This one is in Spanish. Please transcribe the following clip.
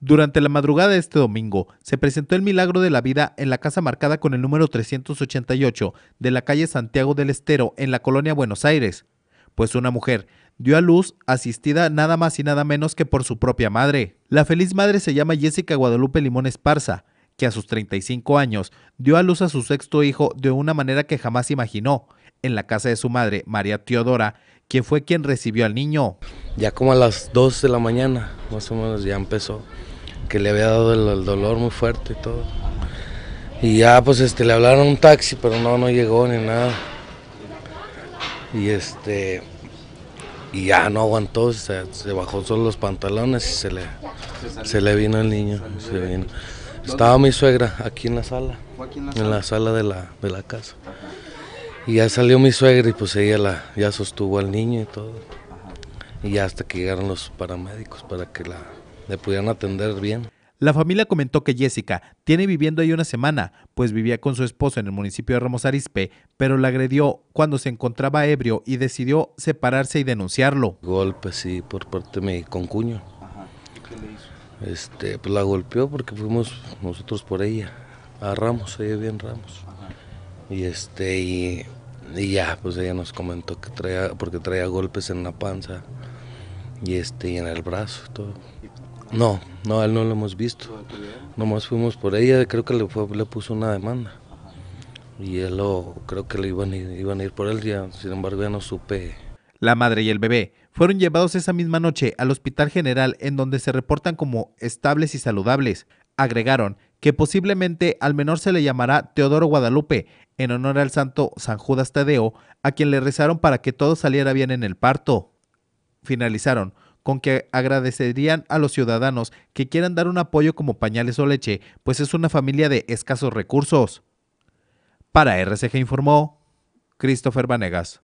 Durante la madrugada de este domingo, se presentó el milagro de la vida en la casa marcada con el número 388 de la calle Santiago del Estero, en la colonia Buenos Aires, pues una mujer dio a luz asistida nada más y nada menos que por su propia madre. La feliz madre se llama Jessica Guadalupe Limón Esparza, que a sus 35 años dio a luz a su sexto hijo de una manera que jamás imaginó, en la casa de su madre, María Teodora, quien fue quien recibió al niño. Ya como a las 2 de la mañana más o menos ya empezó, que le había dado el, dolor muy fuerte y todo. Y ya pues este, le hablaron un taxi, pero no, no llegó ni nada. Y este y ya no aguantó, se, bajó solo los pantalones y se le, se, le vino el niño. Estaba mi suegra aquí en la sala, en la sala, de, la, de la, casa. Y ya salió mi suegra y pues ella la, ya sostuvo al niño y todo y hasta que llegaron los paramédicos para que la, le pudieran atender bien. La familia comentó que Jessica tiene viviendo ahí una semana, pues vivía con su esposo en el municipio de Ramos Arispe pero la agredió cuando se encontraba ebrio y decidió separarse y denunciarlo. Golpes, sí, por parte de mi concuño. Ajá. qué le hizo? Este, pues la golpeó porque fuimos nosotros por ella, a Ramos, ella bien Ramos. Y este, y y ya, pues ella nos comentó que traía, porque traía golpes en la panza y este en el brazo todo. No, no, a él no lo hemos visto. Nomás fuimos por ella, creo que le, le puso una demanda. Y él lo, creo que le iban, iban a ir por él, sin embargo ya no supe. La madre y el bebé fueron llevados esa misma noche al Hospital General en donde se reportan como estables y saludables. Agregaron que posiblemente al menor se le llamará Teodoro Guadalupe, en honor al santo San Judas Tadeo, a quien le rezaron para que todo saliera bien en el parto. Finalizaron con que agradecerían a los ciudadanos que quieran dar un apoyo como pañales o leche, pues es una familia de escasos recursos. Para RCG informó Christopher Vanegas.